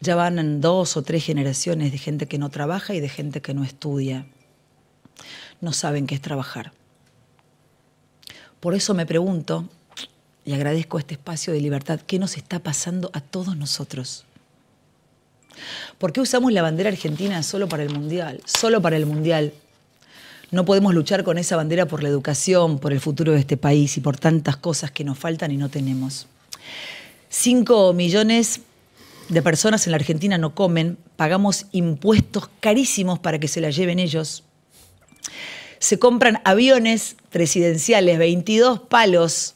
ya van dos o tres generaciones de gente que no trabaja y de gente que no estudia. No saben qué es trabajar. Por eso me pregunto, y agradezco este espacio de libertad, ¿qué nos está pasando a todos nosotros? ¿Por qué usamos la bandera argentina solo para el Mundial? Solo para el Mundial. No podemos luchar con esa bandera por la educación, por el futuro de este país y por tantas cosas que nos faltan y no tenemos. Cinco millones de personas en la Argentina no comen, pagamos impuestos carísimos para que se la lleven ellos. Se compran aviones presidenciales, 22 palos,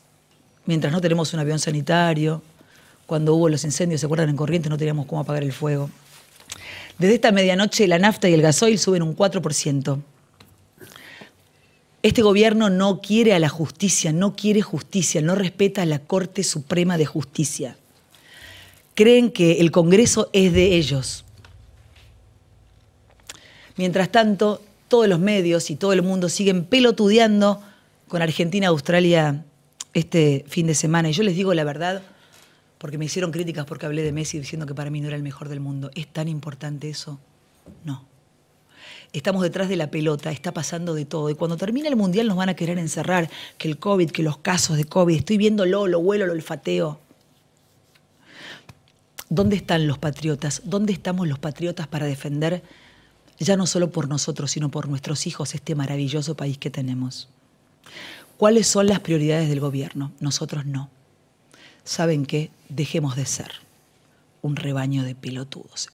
mientras no tenemos un avión sanitario. Cuando hubo los incendios, ¿se acuerdan? En corriente, no teníamos cómo apagar el fuego. Desde esta medianoche la nafta y el gasoil suben un 4%. Este gobierno no quiere a la justicia, no quiere justicia, no respeta a la Corte Suprema de Justicia creen que el Congreso es de ellos. Mientras tanto, todos los medios y todo el mundo siguen pelotudeando con Argentina-Australia este fin de semana. Y yo les digo la verdad, porque me hicieron críticas porque hablé de Messi diciendo que para mí no era el mejor del mundo. ¿Es tan importante eso? No. Estamos detrás de la pelota, está pasando de todo. Y cuando termine el Mundial nos van a querer encerrar, que el COVID, que los casos de COVID, estoy viéndolo, lo vuelo, lo olfateo. ¿Dónde están los patriotas? ¿Dónde estamos los patriotas para defender, ya no solo por nosotros, sino por nuestros hijos, este maravilloso país que tenemos? ¿Cuáles son las prioridades del gobierno? Nosotros no. ¿Saben qué? Dejemos de ser un rebaño de pelotudos.